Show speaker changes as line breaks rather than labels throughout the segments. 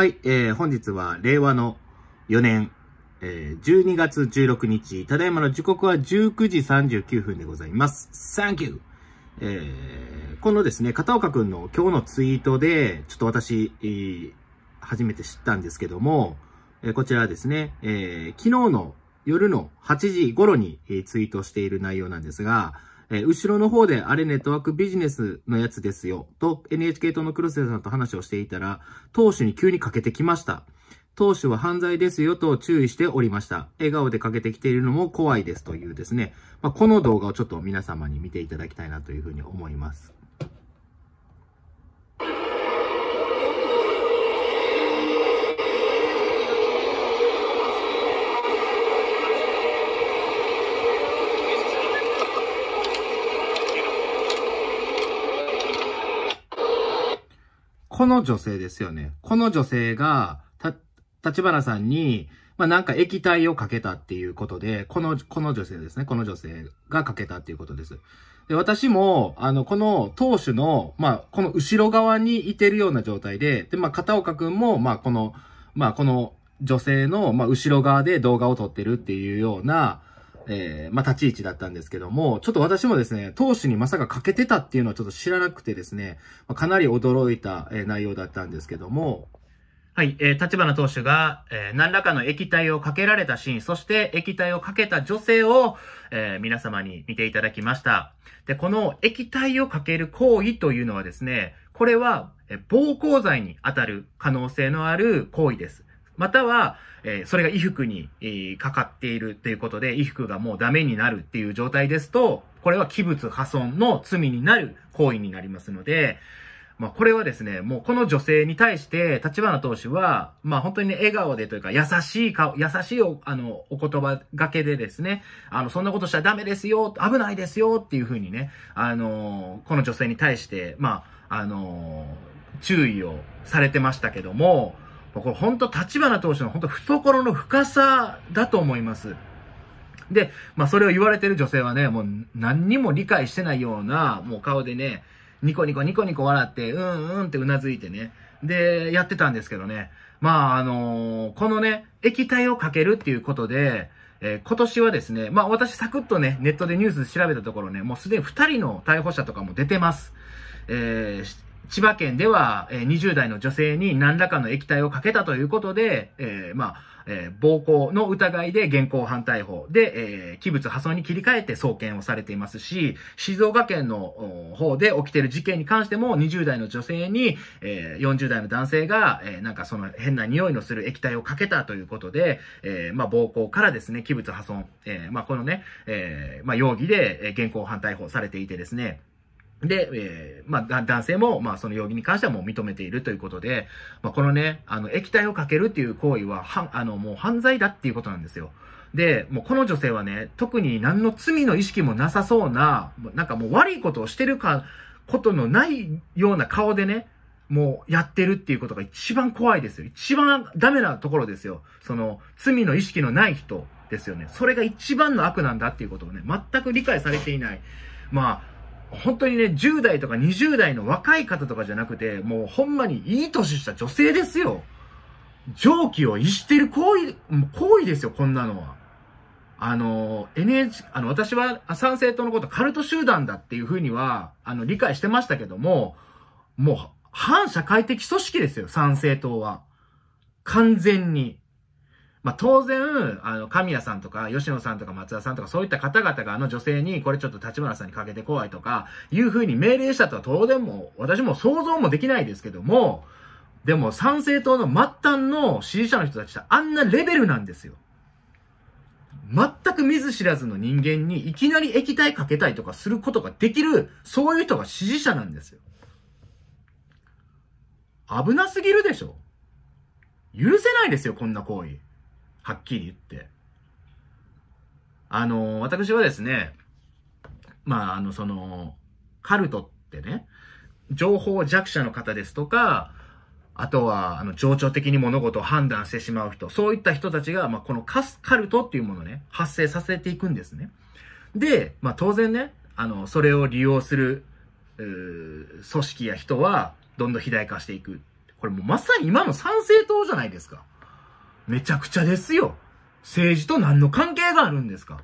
はい、えー、本日は令和の4年、えー、12月16日、ただいまの時刻は19時39分でございます。サンキューえー、このですね、片岡くんの今日のツイートで、ちょっと私、えー、初めて知ったんですけども、えー、こちらですね、えー、昨日の夜の8時頃に、えー、ツイートしている内容なんですが、えー、後ろの方であれネットワークビジネスのやつですよ、と NHK 党の黒瀬さんと話をしていたら、党首に急にかけてきました。党首は犯罪ですよと注意しておりました。笑顔でかけてきているのも怖いですというですね、まあ、この動画をちょっと皆様に見ていただきたいなというふうに思います。この女性ですよね。この女性が、た、立花さんに、まあ、なんか液体をかけたっていうことで、この、この女性ですね。この女性がかけたっていうことです。で、私も、あの、この当主の、まあ、この後ろ側にいてるような状態で、で、まあ、片岡くんも、まあ、この、まあ、この女性の、まあ、後ろ側で動画を撮ってるっていうような、えー、まあ、立ち位置だったんですけども、ちょっと私もですね、投手にまさか欠けてたっていうのはちょっと知らなくてですね、まあ、かなり驚いた、えー、内容だったんですけども、はい、えー、立花投手が、えー、何らかの液体をかけられたシーン、そして液体をかけた女性を、えー、皆様に見ていただきました。で、この液体をかける行為というのはですね、これは、えー、暴行罪に当たる可能性のある行為です。または、えー、それが衣服に、えー、かかっているということで、衣服がもうダメになるっていう状態ですと、これは器物破損の罪になる行為になりますので、まあ、これはですね、もうこの女性に対して、立花党首は、まあ、本当にね、笑顔でというか、優しい顔、優しいお、あの、お言葉がけでですね、あの、そんなことしちゃダメですよ、危ないですよ、っていうふうにね、あの、この女性に対して、まあ、あの、注意をされてましたけども、これ本当、立花投手の本当、懐の深さだと思います。で、まあ、それを言われてる女性はね、もう何にも理解してないような、もう顔でね、ニコニコニコニコ笑って、うんうんってうなずいてね、で、やってたんですけどね。まあ、あのー、このね、液体をかけるっていうことで、えー、今年はですね、まあ私サクッとね、ネットでニュース調べたところね、もうすでに2人の逮捕者とかも出てます。えー、千葉県では、え20代の女性に何らかの液体をかけたということで、えー、まあ、えー、暴行の疑いで現行犯逮捕で、えー、器物破損に切り替えて送検をされていますし、静岡県の方で起きている事件に関しても、20代の女性に、え40代の男性が、えなんかその変な匂いのする液体をかけたということで、えまあ、暴行からですね、器物破損、えまあ、このね、えまあ、容疑で現行犯逮捕されていてですね、で、えー、まあ、男性も、まあ、その容疑に関してはもう認めているということで、まあ、このね、あの、液体をかけるっていう行為は、は、あの、もう犯罪だっていうことなんですよ。で、もうこの女性はね、特に何の罪の意識もなさそうな、なんかもう悪いことをしてるか、ことのないような顔でね、もうやってるっていうことが一番怖いですよ。一番ダメなところですよ。その、罪の意識のない人ですよね。それが一番の悪なんだっていうことをね、全く理解されていない。まあ、本当にね、10代とか20代の若い方とかじゃなくて、もうほんまにいい年した女性ですよ。上気を逸してる行為、行為ですよ、こんなのは。あの、NH、あの、私は参政党のことカルト集団だっていうふうには、あの、理解してましたけども、もう、反社会的組織ですよ、参政党は。完全に。まあ、当然、あの、神谷さんとか、吉野さんとか松田さんとか、そういった方々があの女性に、これちょっと立花さんにかけて怖いとか、いうふうに命令したとは当然も、私も想像もできないですけども、でも参政党の末端の支持者の人たちってあんなレベルなんですよ。全く見ず知らずの人間にいきなり液体かけたいとかすることができる、そういう人が支持者なんですよ。危なすぎるでしょ。許せないですよ、こんな行為。はっきり言って。あの、私はですね、まあ、あの、その、カルトってね、情報弱者の方ですとか、あとは、あの、情緒的に物事を判断してしまう人、そういった人たちが、まあ、このカスカルトっていうものをね、発生させていくんですね。で、まあ、当然ね、あの、それを利用する、組織や人は、どんどん肥大化していく。これもうまさに今の参政党じゃないですか。めちゃくちゃですよ。政治と何の関係があるんですか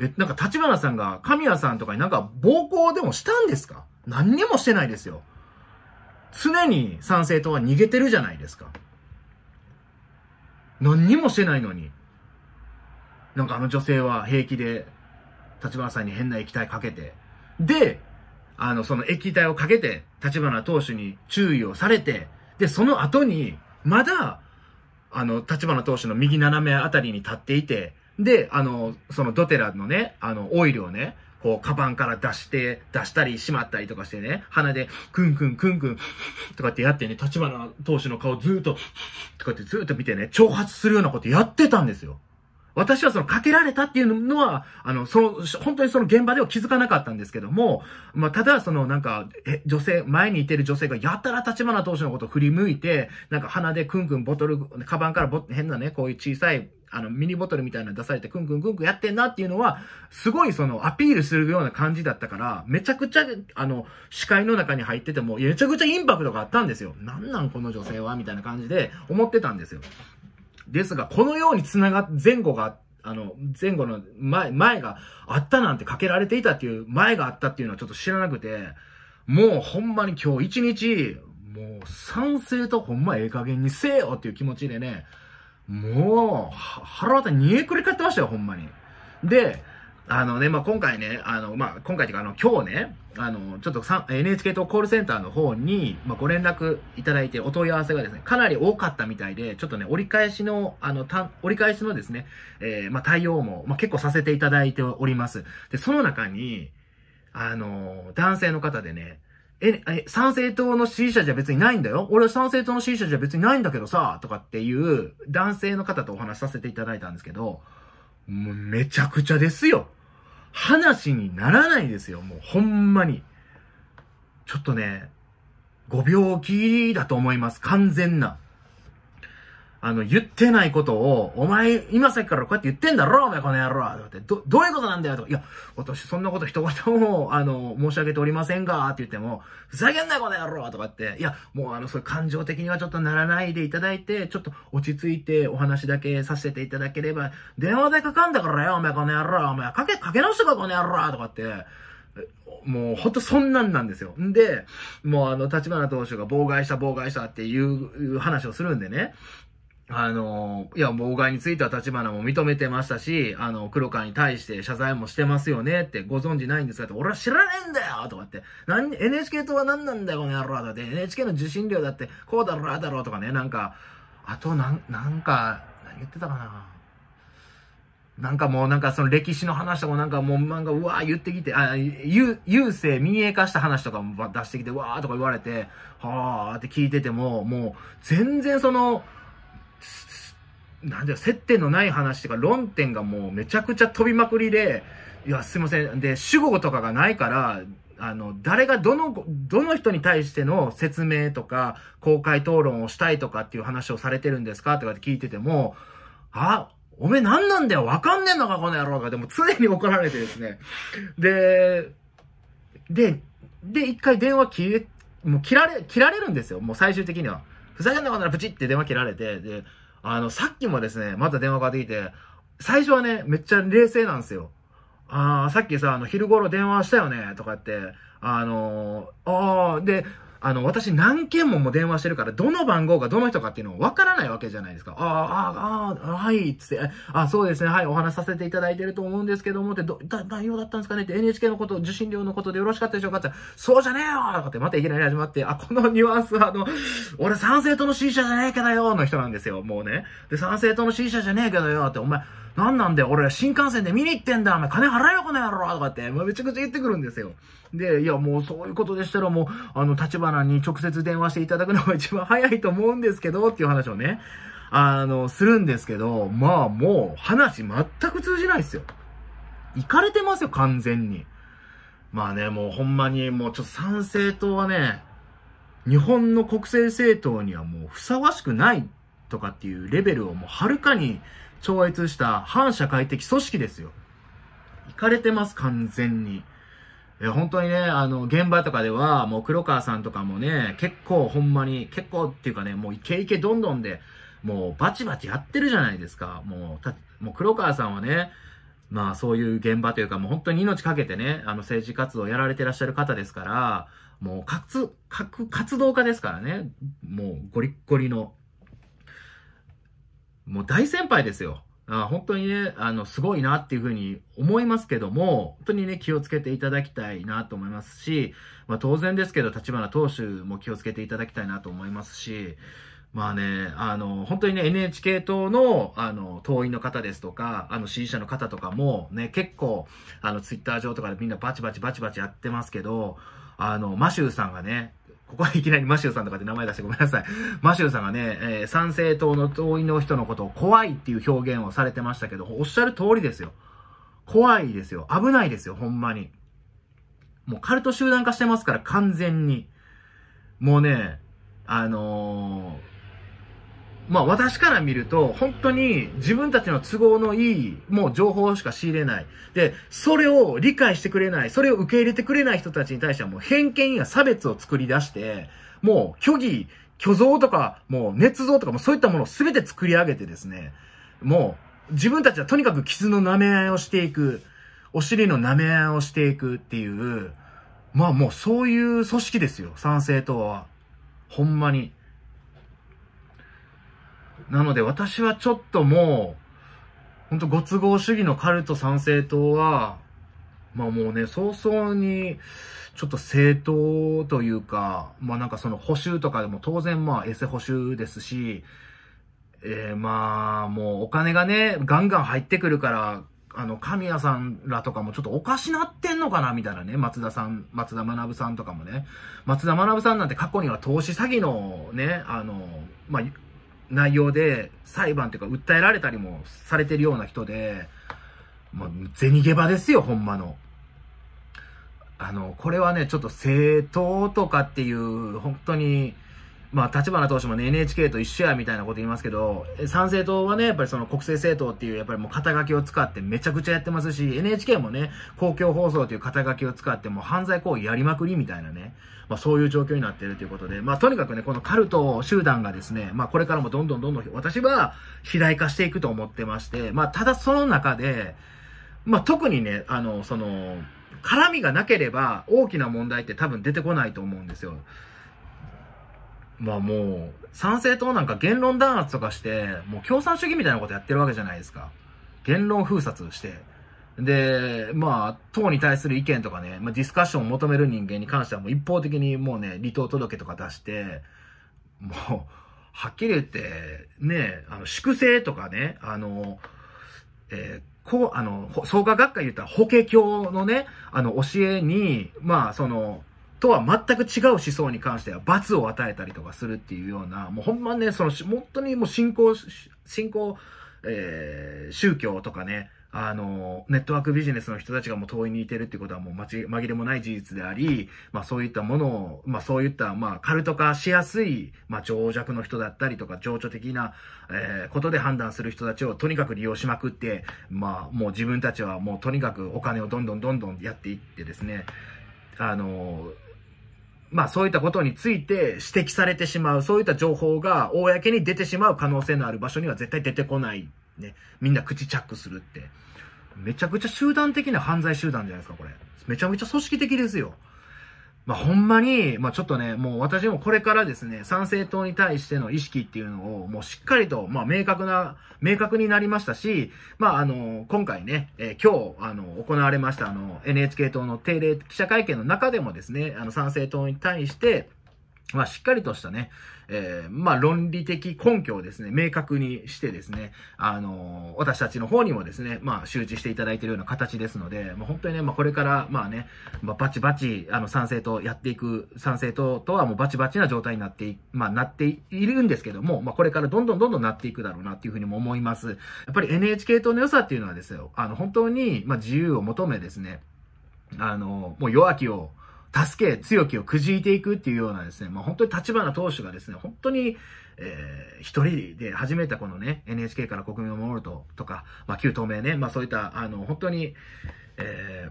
え、なんか立花さんが神谷さんとかになんか暴行でもしたんですか何にもしてないですよ。常に参政党は逃げてるじゃないですか。何にもしてないのに。なんかあの女性は平気で立花さんに変な液体かけて。で、あの、その液体をかけて、立花党首に注意をされて、で、その後に、まだ、あの、立花投手の右斜めあたりに立っていて、で、あの、そのドテラのね、あの、オイルをね、こう、カバンから出して、出したり、しまったりとかしてね、鼻で、クンクン、クンクン、とかってやってね、立花投手の顔ずっと、とかってずっと見てね、挑発するようなことやってたんですよ。私はそのかけられたっていうのは、あの、その、本当にその現場では気づかなかったんですけども、まあ、ただ、そのなんか、え、女性、前にいてる女性がやたら立花投手のことを振り向いて、なんか鼻でクンクンボトル、カバンからボ変なね、こういう小さい、あの、ミニボトルみたいなの出されて、クンクンクンクンやってんなっていうのは、すごいその、アピールするような感じだったから、めちゃくちゃ、あの、視界の中に入ってても、めちゃくちゃインパクトがあったんですよ。なんなんこの女性はみたいな感じで思ってたんですよ。ですが、このように繋がっ、前後が、あの、前後の前、前があったなんてかけられていたっていう、前があったっていうのはちょっと知らなくて、もうほんまに今日一日、もう賛成とほんまええ加減にせえよっていう気持ちでね、もう、腹渡逃えくり返ってましたよ、ほんまに。で、あのね、まあ、今回ね、あの、まあ、今回というか、あの、今日ね、あの、ちょっと NHK とコールセンターの方に、まあ、ご連絡いただいて、お問い合わせがですね、かなり多かったみたいで、ちょっとね、折り返しの、あの、た折り返しのですね、えー、まあ、対応も、まあ、結構させていただいております。で、その中に、あの、男性の方でね、え、え、参政党の支持者じゃ別にないんだよ。俺は参政党の支持者じゃ別にないんだけどさ、とかっていう男性の方とお話しさせていただいたんですけど、もうめちゃくちゃですよ。話にならないですよ、もうほんまに。ちょっとね、ご病気だと思います、完全な。あの、言ってないことを、お前、今さっきからこうやって言ってんだろ、お前この野郎とかって、ど、どういうことなんだよとか、いや、私そんなこと一言も、あの、申し上げておりませんが、って言っても、ふざけんなこの野郎とかって、いや、もうあの、そういう感情的にはちょっとならないでいただいて、ちょっと落ち着いてお話だけさせていただければ、電話でかかんだからよ、お前この野郎、お前、かけ、かけ直してこいこの野郎とかって、もうほんとそんなんなんですよ。んで、もうあの、立花投手が妨害した妨害したっていう話をするんでね。あの、いや、妨害については立花も認めてましたし、あの、黒川に対して謝罪もしてますよねって、ご存知ないんですかって、俺は知らねえんだよとかって、何、NHK 党は何なんだよ、この野郎だって、NHK の受信料だって、こうだろ、あだろとかね、なんか、あと、なん、なんか、何言ってたかな。なんかもうなんかその歴史の話とかなんかもうなんかうわー言ってきて、あ、郵政民営化した話とかも出してきて、うわーとか言われて、はーって聞いてても、もう全然その、なんだよ、接点のない話とか論点がもうめちゃくちゃ飛びまくりで、いや、すいません。で、主語とかがないから、あの、誰がどの、どの人に対しての説明とか、公開討論をしたいとかっていう話をされてるんですかとかって聞いてても、あ、おめえ何なんだよわかんねえのかこの野郎が。でも常に怒られてですね。で、で、で、一回電話切れ、もう切られ、切られるんですよ。もう最終的には。ふざけんなことならプチって電話切られて、で、あの、さっきもですね、また電話がかってきて、最初はね、めっちゃ冷静なんですよ。ああ、さっきさ、あの、昼頃電話したよね、とかって、あのー、ああ、で、あの、私何件ももう電話してるから、どの番号がどの人かっていうのわからないわけじゃないですか。ああ、ああ、ああ、はい、つって、あそうですね、はい、お話させていただいてると思うんですけども、って、ど、だ、内容だったんですかねって、NHK のこと、受信料のことでよろしかったでしょうかって、そうじゃねえよとかって、またいきなり始まって、あ、このニュアンスはあの、俺賛成党の支持者じゃねえけどよの人なんですよ、もうね。で、賛成党の支持者じゃねえけどよって、お前、なんなんだよ、俺新幹線で見に行ってんだ、お前金払えよ、この野郎とかって、めちゃくちゃ言ってくるんですよ。で、いや、もうそういうことでしたらもう、あの、立花さんに直接電話していただくのが一番早いと思うんですけど、っていう話をね、あの、するんですけど、まあもう話全く通じないですよ。行かれてますよ、完全に。まあね、もうほんまに、もうちょっと賛成党はね、日本の国政政党にはもうふさわしくないとかっていうレベルをもうはるかに超越した反社会的組織ですよ。行かれてます、完全に。や、本当にね、あの、現場とかでは、もう黒川さんとかもね、結構ほんまに、結構っていうかね、もうイケイケどんどんで、もうバチバチやってるじゃないですか。もう、たもう黒川さんはね、まあそういう現場というか、もう本当に命かけてね、あの政治活動をやられてらっしゃる方ですから、もう活、活、活動家ですからね、もうゴリッゴリの、もう大先輩ですよ。あ本当にね、あの、すごいなっていうふうに思いますけども、本当にね、気をつけていただきたいなと思いますし、まあ当然ですけど、立花投手も気をつけていただきたいなと思いますし、まあね、あの、本当にね、NHK 党の、あの、党員の方ですとか、あの、支持者の方とかも、ね、結構、あの、ツイッター上とかでみんなバチバチバチバチやってますけど、あの、マシューさんがね、ここはいきなりマシューさんとかって名前出してごめんなさい。マシューさんがね、えー、賛成党の党員の人のことを怖いっていう表現をされてましたけど、おっしゃる通りですよ。怖いですよ。危ないですよ、ほんまに。もうカルト集団化してますから、完全に。もうね、あのーまあ私から見ると、本当に自分たちの都合のいい、もう情報しか仕入れない。で、それを理解してくれない、それを受け入れてくれない人たちに対してはもう偏見や差別を作り出して、もう虚偽、虚像とか、もう捏造とか、もそういったものを全て作り上げてですね、もう自分たちはとにかく傷の舐め合いをしていく、お尻の舐め合いをしていくっていう、まあもうそういう組織ですよ、参政党は。ほんまに。なので私はちょっともう、ほんとご都合主義のカルト賛成党は、まあもうね、早々に、ちょっと政党というか、まあなんかその補修とかでも当然まあエセ補修ですし、えー、まあもうお金がね、ガンガン入ってくるから、あの、神谷さんらとかもちょっとおかしなってんのかなみたいなね、松田さん、松田学さんとかもね。松田学さんなんて過去には投資詐欺のね、あの、まあ、内容で裁判というか訴えられたりもされてるような人で、もう銭ゲバですよ、ほんまの。あの、これはね、ちょっと政党とかっていう、本当にまあ、立花投手もね、NHK と一緒やみたいなこと言いますけど、参政党はね、やっぱりその国政政党っていう、やっぱりもう肩書きを使ってめちゃくちゃやってますし、NHK もね、公共放送という肩書きを使っても犯罪行為やりまくりみたいなね、まあそういう状況になってるということで、まあとにかくね、このカルト集団がですね、まあこれからもどんどんどんどん私は肥大化していくと思ってまして、まあただその中で、まあ特にね、あの、その、絡みがなければ大きな問題って多分出てこないと思うんですよ。まあもう、参政党なんか言論弾圧とかして、もう共産主義みたいなことやってるわけじゃないですか。言論封殺して。で、まあ、党に対する意見とかね、まあ、ディスカッションを求める人間に関してはもう一方的にもうね、離党届とか出して、もう、はっきり言って、ね、あの、粛清とかね、あの、えー、こう、あの、創価学会言ったら法華経のね、あの、教えに、まあ、その、とは全く違う思想に関しては罰を与えたりとかするっていうような、もうほんまね、その、本当にもう信仰、信仰、えー、宗教とかね、あの、ネットワークビジネスの人たちがもう遠いにいてるってことはもう紛れもない事実であり、まあそういったものを、まあそういった、まあカルト化しやすい、まあ情弱の人だったりとか、情緒的な、えー、ことで判断する人たちをとにかく利用しまくって、まあもう自分たちはもうとにかくお金をどんどんどんどんやっていってですね、あの、まあそういったことについて指摘されてしまう、そういった情報が公に出てしまう可能性のある場所には絶対出てこない。ね。みんな口チャックするって。めちゃくちゃ集団的な犯罪集団じゃないですか、これ。めちゃめちゃ組織的ですよ。まあ、ほんまに、まあ、ちょっとね、もう私もこれからですね、参政党に対しての意識っていうのを、もうしっかりと、まあ、明確な、明確になりましたし、まあ、あの、今回ね、えー、今日、あの、行われました、あの、NHK 党の定例記者会見の中でもですね、あの、参政党に対して、まあ、しっかりとしたね、えー、まあ、論理的根拠をですね、明確にしてですね、あのー、私たちの方にもですね、まあ、周知していただいているような形ですので、まあ、本当にね、まあ、これから、まあね、まあ、バチバチ、あの、賛成党やっていく、賛成党とはもうバチバチな状態になってまあ、なっているんですけども、まあ、これからどんどんどんどんなっていくだろうなっていうふうにも思います。やっぱり NHK 党の良さっていうのはですよ、あの、本当に、まあ、自由を求めですね、あのー、もう弱気を、助け、強きをくじいていくっていうようなですね、まあ、本当に立花投手がですね、本当に、えー、一人で始めたこのね、NHK から国民を守ると、とか、まあ、旧透明ね、まあ、そういった、あの、本当に、えー、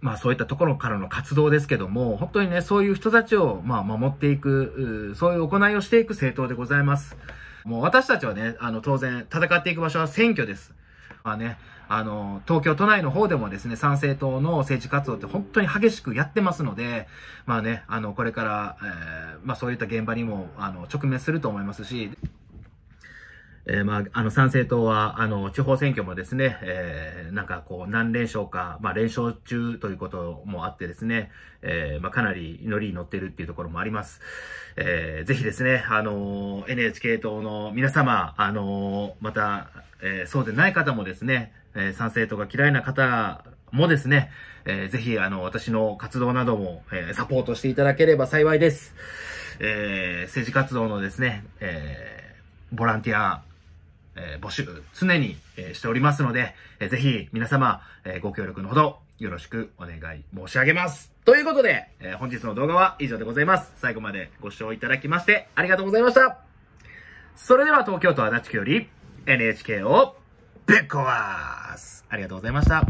まあそういったところからの活動ですけども、本当にね、そういう人たちを、まあ守っていく、そういう行いをしていく政党でございます。もう私たちはね、あの当然戦っていく場所は選挙です。まあね、あの、東京都内の方でもですね、参政党の政治活動って本当に激しくやってますので、まあね、あの、これから、えー、まあそういった現場にも、あの、直面すると思いますし、えー、まあ、あの、参政党は、あの、地方選挙もですね、えー、なんかこう、何連勝か、まあ、連勝中ということもあってですね、えー、まあ、かなり祈りに乗ってるっていうところもあります。えー、ぜひですね、あの、NHK 党の皆様、あの、また、えー、そうでない方もですね、えー、参政党が嫌いな方もですね、えー、ぜひ、あの、私の活動なども、えー、サポートしていただければ幸いです。えー、政治活動のですね、えー、ボランティアえー、募集、常に、えー、しておりますので、えー、ぜひ皆様、えー、ご協力のほどよろしくお願い申し上げます。ということで、えー、本日の動画は以上でございます。最後までご視聴いただきましてありがとうございました。それでは東京都足立区より NHK をぶっ壊す。ありがとうございました。